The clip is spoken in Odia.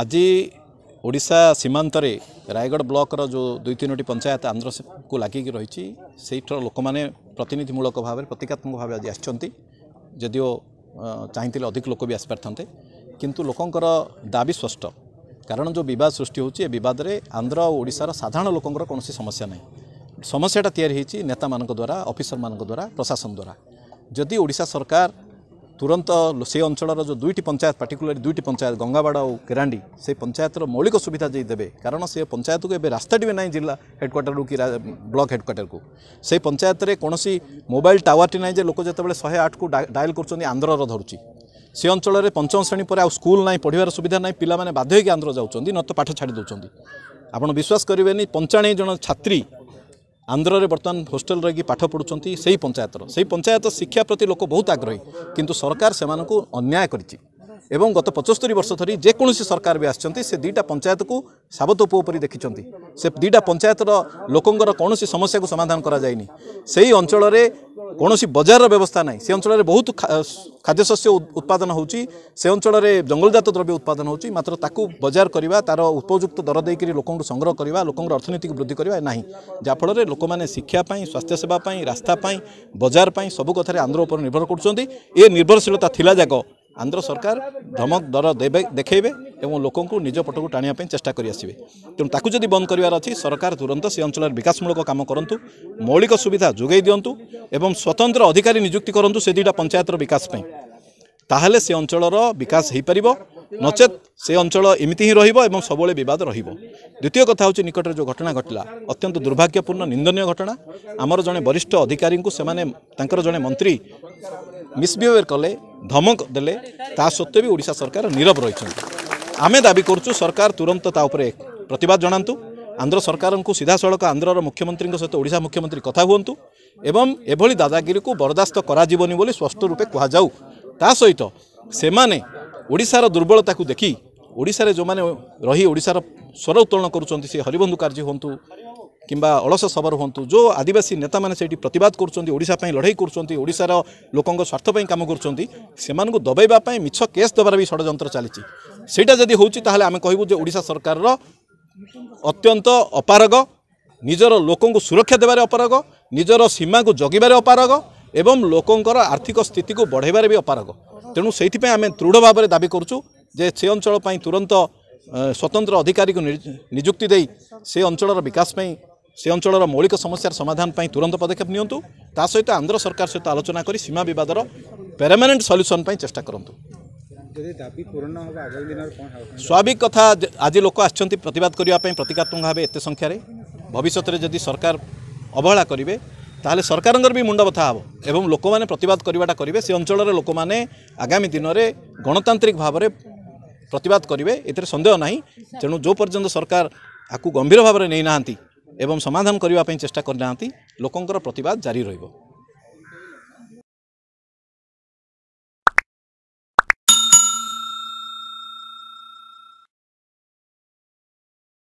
ଆଜି ଓଡ଼ିଶା ସୀମାନ୍ତରେ ରାୟଗଡ଼ ବ୍ଲକର ଯେଉଁ ଦୁଇ ତିନୋଟି ପଞ୍ଚାୟତ ଆନ୍ଧ୍ରକୁ ଲାଗିକି ରହିଛି ସେଇଠାର ଲୋକମାନେ ପ୍ରତିନିଧିମୂଳକ ଭାବରେ ପ୍ରତୀକାତ୍ମକ ଭାବେ ଆଜି ଆସିଛନ୍ତି ଯଦିଓ ଚାହିଁଥିଲେ ଅଧିକ ଲୋକ ବି ଆସିପାରିଥାନ୍ତେ କିନ୍ତୁ ଲୋକଙ୍କର ଦାବି ସ୍ପଷ୍ଟ କାରଣ ଯେଉଁ ବିବାଦ ସୃଷ୍ଟି ହେଉଛି ଏ ବିବାଦରେ ଆନ୍ଧ୍ର ଆଉ ଓଡ଼ିଶାର ସାଧାରଣ ଲୋକଙ୍କର କୌଣସି ସମସ୍ୟା ନାହିଁ ସମସ୍ୟାଟା ତିଆରି ହୋଇଛି ନେତାମାନଙ୍କ ଦ୍ୱାରା ଅଫିସରମାନଙ୍କ ଦ୍ୱାରା ପ୍ରଶାସନ ଦ୍ୱାରା ଯଦି ଓଡ଼ିଶା ସରକାର ତୁରନ୍ତ ସେ ଅଞ୍ଚଳର ଯେଉଁ ଦୁଇଟି ପଞ୍ଚାୟତ ପାର୍ଟିକୁଲାର ଦୁଇଟି ପଞ୍ଚାୟତ ଗଙ୍ଗାବାଡ଼ ଆଉ କେରାଣ୍ଡି ସେ ପଞ୍ଚାୟତର ମୌଳିକ ସୁବିଧା ଯାଇ ଦେବେ କାରଣ ସେ ପଞ୍ଚାୟତକୁ ଏବେ ରାସ୍ତା ଟିବେ ନାହିଁ ଜିଲ୍ଲା ହେଡ଼କ୍ୱାର୍ଟରରୁ କି ବ୍ଲକ ହେଡ଼କ୍ୱାର୍ଟରକୁ ସେ ପଞ୍ଚାୟତରେ କୌଣସି ମୋବାଇଲ ଟାୱାରଟି ନାହିଁ ଯେ ଲୋକ ଯେତେବେଳେ ଶହେ ଆଠକୁ ଡାଏଲ୍ କରୁଛନ୍ତି ଆନ୍ଧ୍ରର ଧରୁଛି ସେ ଅଞ୍ଚଳରେ ପଞ୍ଚମ ଶ୍ରେଣୀ ପରେ ଆଉ ସ୍କୁଲ ନାହିଁ ପଢ଼ିବାର ସୁବିଧା ନାହିଁ ପିଲାମାନେ ବାଧ୍ୟ ହୋଇକି ଆନ୍ଧ୍ର ଯାଉଛନ୍ତି ନତ ପାଠ ଛାଡ଼ି ଦେଉଛନ୍ତି ଆପଣ ବିଶ୍ୱାସ କରିବେନି ପଞ୍ଚାନବେ ଜଣ ଛାତ୍ରୀ ଆନ୍ଧ୍ରରେ ବର୍ତ୍ତମାନ ହୋଷ୍ଟେଲ ରହିକି ପାଠ ପଢ଼ୁଛନ୍ତି ସେହି ପଞ୍ଚାୟତର ସେହି ପଞ୍ଚାୟତ ଶିକ୍ଷା ପ୍ରତି ଲୋକ ବହୁତ ଆଗ୍ରହୀ କିନ୍ତୁ ସରକାର ସେମାନଙ୍କୁ ଅନ୍ୟାୟ କରିଛି ଏବଂ ଗତ ପଞ୍ଚସ୍ତରୀ ବର୍ଷ ଧରି ଯେକୌଣସି ସରକାର ବି ଆସିଛନ୍ତି ସେ ଦୁଇଟା ପଞ୍ଚାୟତକୁ ସାବତ ଉପରେ ଦେଖିଛନ୍ତି ସେ ଦୁଇଟା ପଞ୍ଚାୟତର ଲୋକଙ୍କର କୌଣସି ସମସ୍ୟାକୁ ସମାଧାନ କରାଯାଇନି ସେହି ଅଞ୍ଚଳରେ କୌଣସି ବଜାରର ବ୍ୟବସ୍ଥା ନାହିଁ ସେ ଅଞ୍ଚଳରେ ବହୁତ ଖାଦ୍ୟଶସ୍ୟ ଉତ୍ପାଦନ ହେଉଛି ସେ ଅଞ୍ଚଳରେ ଜଙ୍ଗଲଜାତ ଦ୍ରବ୍ୟ ଉତ୍ପାଦନ ହେଉଛି ମାତ୍ର ତାକୁ ବଜାର କରିବା ତା'ର ଉପଯୁକ୍ତ ଦର ଦେଇକରି ଲୋକଙ୍କୁ ସଂଗ୍ରହ କରିବା ଲୋକଙ୍କର ଅର୍ଥନୀତିକୁ ବୃଦ୍ଧି କରିବା ନାହିଁ ଯାହାଫଳରେ ଲୋକମାନେ ଶିକ୍ଷା ପାଇଁ ସ୍ୱାସ୍ଥ୍ୟ ସେବା ପାଇଁ ରାସ୍ତା ପାଇଁ ବଜାର ପାଇଁ ସବୁ କଥାରେ ଆନ୍ଧ୍ର ଉପରେ ନିର୍ଭର କରୁଛନ୍ତି ଏ ନିର୍ଭରଶୀଳତା ଥିଲା ଯାକ ଆନ୍ଧ୍ର ସରକାର ଧମକ ଦର ଦେବେ ଦେଖେଇବେ ଏବଂ ଲୋକଙ୍କୁ ନିଜ ପଟକୁ ଟାଣିବା ପାଇଁ ଚେଷ୍ଟା କରିଆସିବେ ତେଣୁ ତାକୁ ଯଦି ବନ୍ଦ କରିବାର ଅଛି ସରକାର ତୁରନ୍ତ ସେ ଅଞ୍ଚଳରେ ବିକାଶମୂଳକ କାମ କରନ୍ତୁ ମୌଳିକ ସୁବିଧା ଯୋଗାଇ ଦିଅନ୍ତୁ ଏବଂ ସ୍ୱତନ୍ତ୍ର ଅଧିକାରୀ ନିଯୁକ୍ତି କରନ୍ତୁ ସେ ଦୁଇଟା ପଞ୍ଚାୟତର ବିକାଶ ପାଇଁ ତାହେଲେ ସେ ଅଞ୍ଚଳର ବିକାଶ ହୋଇପାରିବ ନଚେତ୍ ସେ ଅଞ୍ଚଳ ଏମିତି ହିଁ ରହିବ ଏବଂ ସବୁବେଳେ ବିବାଦ ରହିବ ଦ୍ୱିତୀୟ କଥା ହେଉଛି ନିକଟରେ ଯେଉଁ ଘଟଣା ଘଟିଲା ଅତ୍ୟନ୍ତ ଦୁର୍ଭାଗ୍ୟପୂର୍ଣ୍ଣ ନିନ୍ଦନୀୟ ଘଟଣା ଆମର ଜଣେ ବରିଷ୍ଠ ଅଧିକାରୀଙ୍କୁ ସେମାନେ ତାଙ୍କର ଜଣେ ମନ୍ତ୍ରୀ ମିସ୍ବିହେଭିୟର୍ କଲେ ଧମକ ଦେଲେ ତା ସତ୍ତ୍ୱେ ବି ଓଡ଼ିଶା ସରକାର ନୀରବ ରହିଛନ୍ତି ଆମେ ଦାବି କରୁଛୁ ସରକାର ତୁରନ୍ତ ତା ଉପରେ ପ୍ରତିବାଦ ଜଣାନ୍ତୁ ଆନ୍ଧ୍ର ସରକାରଙ୍କୁ ସିଧାସଳଖ ଆନ୍ଧ୍ରର ମୁଖ୍ୟମନ୍ତ୍ରୀଙ୍କ ସହିତ ଓଡ଼ିଶା ମୁଖ୍ୟମନ୍ତ୍ରୀ କଥା ହୁଅନ୍ତୁ ଏବଂ ଏଭଳି ଦାଦାଗିରିକୁ ବରଦାସ୍ତ କରାଯିବନି ବୋଲି ସ୍ପଷ୍ଟ ରୂପେ କୁହାଯାଉ ତା ସହିତ ସେମାନେ ଓଡ଼ିଶାର ଦୁର୍ବଳତାକୁ ଦେଖି ଓଡ଼ିଶାରେ ଯେଉଁମାନେ ରହି ଓଡ଼ିଶାର ସ୍ୱର ଉତ୍ତୋଳନ କରୁଛନ୍ତି ସେ ହରିବନ୍ଧୁ କାର୍ଯ୍ୟ ହୁଅନ୍ତୁ কিংবা অলস সବର ହୁଅନ୍ତୁ ଯେଉଁ ଆଦିବାସୀ ନେତାମାନେ ସେଇଠି ପ୍ରତିବାଦ କରୁଛନ୍ତି ଓଡ଼ିଶା ପାଇଁ ଲଢ଼େଇ କରୁଛନ୍ତି ଓଡ଼ିଶାର ଲୋକଙ୍କ ସ୍ୱାର୍ଥ ପାଇଁ କାମ କରୁଛନ୍ତି ସେମାନଙ୍କୁ ଦବାଇବା ପାଇଁ ମିଛ କେସ୍ ଦେବାର ବି ଷଡ଼ଯନ୍ତ୍ର ଚାଲିଛି ସେଇଟା ଯଦି ହେଉଛି ତାହେଲେ ଆମେ କହିବୁ ଯେ ଓଡ଼ିଶା ସରକାରର ଅତ୍ୟନ୍ତ ଅପାରଗ ନିଜର ଲୋକଙ୍କୁ ସୁରକ୍ଷା ଦେବାରେ ଅପାରଗ ନିଜର ସୀମାକୁ ଜଗିବାରେ ଅପାରଗ ଏବଂ ଲୋକଙ୍କର ଆର୍ଥିକ ସ୍ଥିତିକୁ ବଢ଼ାଇବାରେ ବି ଅପାରଗ ତେଣୁ ସେଇଥିପାଇଁ ଆମେ ଦୃଢ଼ ଭାବରେ ଦାବି କରୁଛୁ ଯେ ସେ ଅଞ୍ଚଳ ପାଇଁ ତୁରନ୍ତ ସ୍ୱତନ୍ତ୍ର ଅଧିକାରୀକୁ ନିଯୁକ୍ତି ଦେଇ ସେ ଅଞ୍ଚଳର ବିକାଶ ପାଇଁ ସେ ଅଞ୍ଚଳର ମୌଳିକ ସମସ୍ୟାର ସମାଧାନ ପାଇଁ ତୁରନ୍ତ ପଦକ୍ଷେପ ନିଅନ୍ତୁ ତା ସହିତ ଆନ୍ଧ୍ର ସରକାର ସହିତ ଆଲୋଚନା କରି ସୀମା ବିବାଦର ପେରମାନେଣ୍ଟ ସଲ୍ୟୁସନ୍ ପାଇଁ ଚେଷ୍ଟା କରନ୍ତୁ ସ୍ୱାଭାବିକ କଥା ଆଜି ଲୋକ ଆସିଛନ୍ତି ପ୍ରତିବାଦ କରିବା ପାଇଁ ପ୍ରତୀକାତ୍ମକ ଭାବେ ଏତେ ସଂଖ୍ୟାରେ ଭବିଷ୍ୟତରେ ଯଦି ସରକାର ଅବହେଳା କରିବେ ତାହେଲେ ସରକାରଙ୍କର ବି ମୁଣ୍ଡ ବଥା ହେବ ଏବଂ ଲୋକମାନେ ପ୍ରତିବାଦ କରିବାଟା କରିବେ ସେ ଅଞ୍ଚଳରେ ଲୋକମାନେ ଆଗାମୀ ଦିନରେ ଗଣତାନ୍ତ୍ରିକ ଭାବରେ ପ୍ରତିବାଦ କରିବେ ଏଥିରେ ସନ୍ଦେହ ନାହିଁ ତେଣୁ ଯେଉଁ ପର୍ଯ୍ୟନ୍ତ ସରକାର ଆକୁ ଗମ୍ଭୀର ଭାବରେ ନେଇନାହାନ୍ତି ଏବଂ ସମାଧାନ କରିବା ପାଇଁ ଚେଷ୍ଟା କରିନାହାନ୍ତି ଲୋକଙ୍କର ପ୍ରତିବାଦ ଜାରି ରହିବ